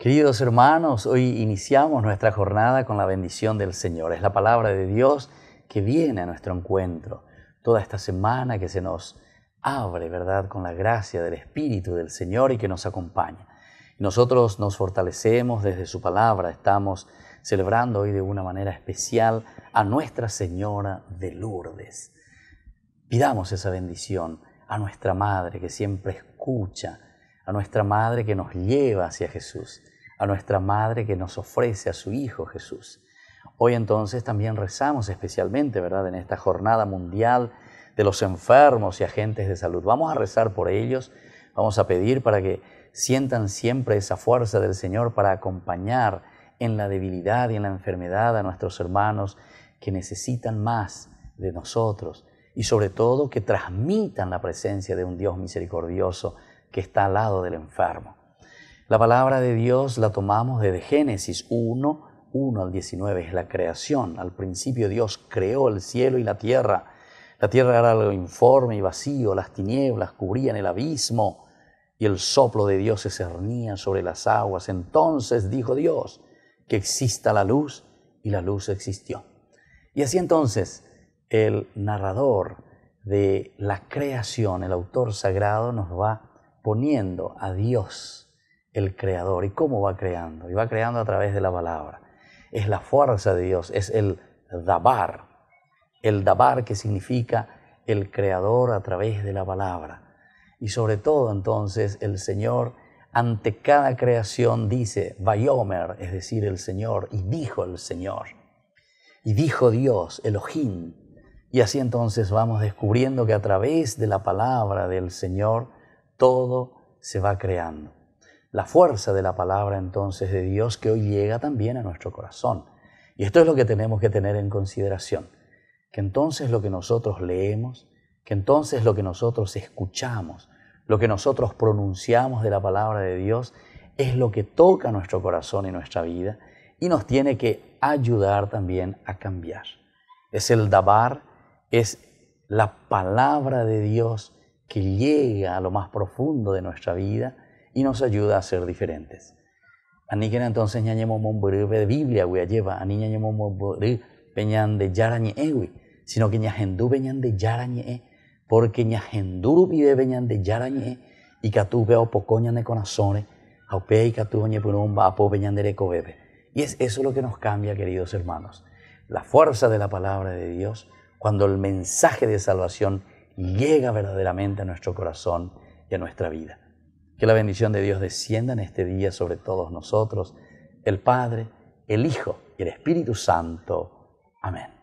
Queridos hermanos, hoy iniciamos nuestra jornada con la bendición del Señor. Es la palabra de Dios que viene a nuestro encuentro. Toda esta semana que se nos abre, ¿verdad?, con la gracia del Espíritu del Señor y que nos acompaña. Nosotros nos fortalecemos desde su palabra. Estamos celebrando hoy de una manera especial a Nuestra Señora de Lourdes. Pidamos esa bendición a nuestra Madre que siempre escucha, a nuestra Madre que nos lleva hacia Jesús, a nuestra Madre que nos ofrece a su Hijo Jesús. Hoy entonces también rezamos especialmente, ¿verdad?, en esta jornada mundial de los enfermos y agentes de salud. Vamos a rezar por ellos, vamos a pedir para que sientan siempre esa fuerza del Señor para acompañar en la debilidad y en la enfermedad a nuestros hermanos que necesitan más de nosotros y sobre todo que transmitan la presencia de un Dios misericordioso que está al lado del enfermo. La palabra de Dios la tomamos desde Génesis 1, 1 al 19, es la creación. Al principio Dios creó el cielo y la tierra. La tierra era algo informe y vacío, las tinieblas cubrían el abismo y el soplo de Dios se cernía sobre las aguas. Entonces dijo Dios que exista la luz y la luz existió. Y así entonces el narrador de la creación, el autor sagrado, nos va poniendo a Dios el creador. ¿Y cómo va creando? Y va creando a través de la palabra. Es la fuerza de Dios, es el dabar. El dabar que significa el creador a través de la palabra. Y sobre todo entonces el Señor ante cada creación dice, Bayomer, es decir, el Señor, y dijo el Señor, y dijo Dios, Elohim. Y así entonces vamos descubriendo que a través de la palabra del Señor, todo se va creando. La fuerza de la palabra entonces de Dios que hoy llega también a nuestro corazón. Y esto es lo que tenemos que tener en consideración, que entonces lo que nosotros leemos, que entonces lo que nosotros escuchamos, lo que nosotros pronunciamos de la palabra de Dios, es lo que toca nuestro corazón y nuestra vida y nos tiene que ayudar también a cambiar. Es el dabar, es la palabra de Dios que llega a lo más profundo de nuestra vida y nos ayuda a ser diferentes. Aníquen entonces de Biblia, güey, lleva, aní peñan de yarañe, eh, güey, sino que peñan de yarañe, eh. porque peñan de yarañe, eh. y catú veo pocoñan de corazones, aupe y catú ñepurumba, apo peñan de recobebe. Y es eso lo que nos cambia, queridos hermanos. La fuerza de la palabra de Dios, cuando el mensaje de salvación llega verdaderamente a nuestro corazón y a nuestra vida. Que la bendición de Dios descienda en este día sobre todos nosotros, el Padre, el Hijo y el Espíritu Santo. Amén.